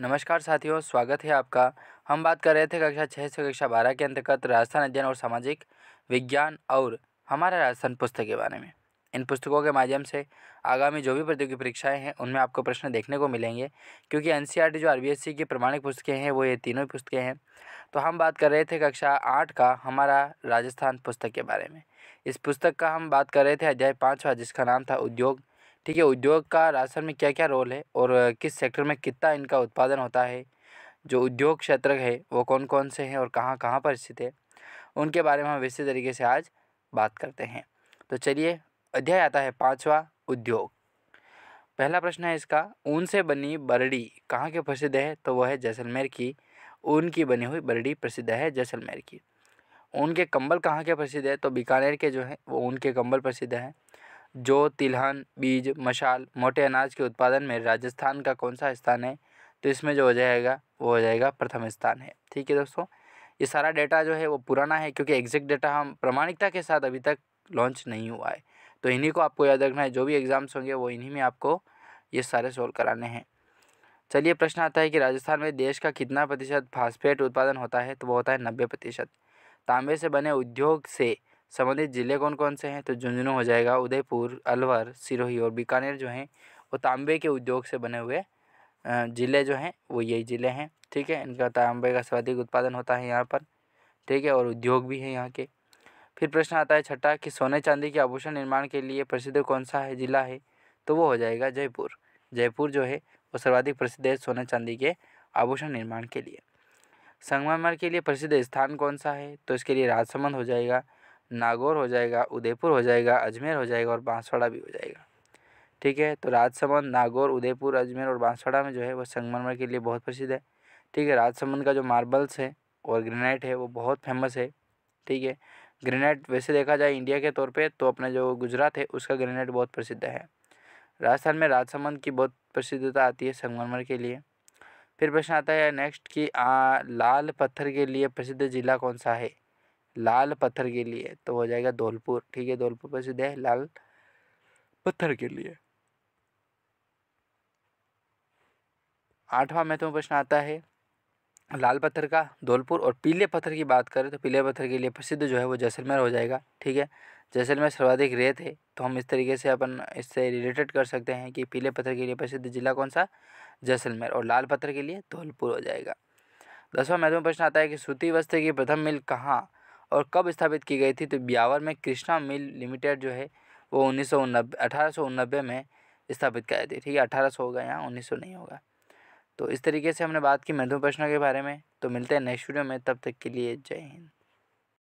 नमस्कार साथियों स्वागत है आपका हम बात कर रहे थे कक्षा छः से कक्षा बारह के अंतर्गत राजस्थान अध्ययन और सामाजिक विज्ञान और हमारा राजस्थान पुस्तक के बारे में इन पुस्तकों के माध्यम से आगामी जो भी प्रतियोगी परीक्षाएं हैं उनमें आपको प्रश्न देखने को मिलेंगे क्योंकि एन e जो आर e की प्रमाणिक पुस्तकें हैं वो ये तीनों पुस्तकें हैं तो हम बात कर रहे थे कक्षा आठ का हमारा राजस्थान पुस्तक के बारे में इस पुस्तक का हम बात कर रहे थे अध्याय पाँचवा जिसका नाम था उद्योग ठीक है उद्योग का राजस्थान में क्या क्या रोल है और किस सेक्टर में कितना इनका उत्पादन होता है जो उद्योग क्षेत्र है वो कौन कौन से हैं और कहाँ कहाँ पर स्थित है उनके बारे में हम विस्तृत तरीके से आज बात करते हैं तो चलिए अध्याय आता है पाँचवा उद्योग पहला प्रश्न है इसका ऊन से बनी बरड़ी कहाँ के प्रसिद्ध है तो वह है जैसलमेर की ऊन की बनी हुई बरड़ी प्रसिद्ध है जैसलमेर की ऊन के कंबल कहाँ के प्रसिद्ध है तो बीकानेर के जो है वो ऊन के कंबल प्रसिद्ध हैं जो तिलहन बीज मशाल मोटे अनाज के उत्पादन में राजस्थान का कौन सा स्थान है तो इसमें जो हो जाएगा वो हो जाएगा प्रथम स्थान है ठीक है दोस्तों ये सारा डेटा जो है वो पुराना है क्योंकि एग्जैक्ट डेटा हम प्रमाणिकता के साथ अभी तक लॉन्च नहीं हुआ है तो इन्हीं को आपको याद रखना है जो भी एग्ज़ाम्स होंगे वो इन्हीं में आपको ये सारे सोल्व कराने हैं चलिए प्रश्न आता है कि राजस्थान में देश का कितना प्रतिशत फास्फेट उत्पादन होता है तो वो होता है नब्बे प्रतिशत तांबे से बने उद्योग से संबंधित ज़िले कौन कौन से हैं तो झुंझुनू हो जाएगा उदयपुर अलवर सिरोही और बीकानेर जो हैं वो तांबे के उद्योग से बने हुए ज़िले जो हैं वो यही ज़िले हैं ठीक है इनका तांबे का सर्वाधिक उत्पादन होता है यहाँ पर ठीक है और उद्योग भी है यहाँ के फिर प्रश्न आता है छठा कि सोने चांदी के आभूषण निर्माण के लिए प्रसिद्ध कौन सा है ज़िला है तो वो हो जाएगा जयपुर जयपुर जो है वो सर्वाधिक प्रसिद्ध है सोने चांदी के आभूषण निर्माण के लिए संगमरमर के लिए प्रसिद्ध स्थान कौन सा है तो इसके लिए राजसमंद हो जाएगा नागौर हो जाएगा उदयपुर हो जाएगा अजमेर हो जाएगा और बांसवाड़ा भी हो जाएगा ठीक है तो राजसमंद नागौर उदयपुर अजमेर और बांसवाड़ा में जो है वो संगमरमर के लिए बहुत प्रसिद्ध है ठीक है राजसमंद का जो मार्बल्स है और ग्रेनाइट है वो बहुत फेमस है ठीक है ग्रेनाइट वैसे देखा जाए इंडिया के तौर पे तो अपना जो गुजरात है उसका ग्रेनाइट बहुत प्रसिद्ध है राजस्थान में राजसमंद की बहुत प्रसिद्धता आती है संगमरमर के लिए फिर प्रश्न आता है नेक्स्ट कि लाल पत्थर के लिए प्रसिद्ध ज़िला कौन सा है लाल पत्थर के लिए तो हो जाएगा धौलपुर ठीक है धौलपुर प्रसिद्ध है लाल पत्थर के लिए आठवां महत्वपूर्ण प्रश्न आता है लाल पत्थर का धौलपुर और पीले पत्थर की बात करें तो पीले पत्थर के लिए प्रसिद्ध जो है वो जैसलमेर हो जाएगा ठीक है जैसलमेर सर्वाधिक रेत है तो हम इस तरीके से अपन इससे रिलेटेड कर सकते हैं कि पीले पत्थर के लिए प्रसिद्ध जिला कौन सा जैसलमेर और लाल पत्थर के लिए धौलपुर हो जाएगा दसवां महत्वपूर्ण प्रश्न आता है कि सूती वस्त्र की प्रथम मिल कहाँ और कब स्थापित की गई थी तो ब्यावर में कृष्णा मिल लिमिटेड जो है वो उन्नीस सौ अठारह सौ नब्बे में स्थापित कराई थी ठीक है अठारह सौ होगा यहाँ उन्नीस सौ नहीं होगा तो इस तरीके से हमने बात की मृदु प्रश्नों के बारे में तो मिलते हैं नेक्स्ट वीडियो में तब तक के लिए जय हिंद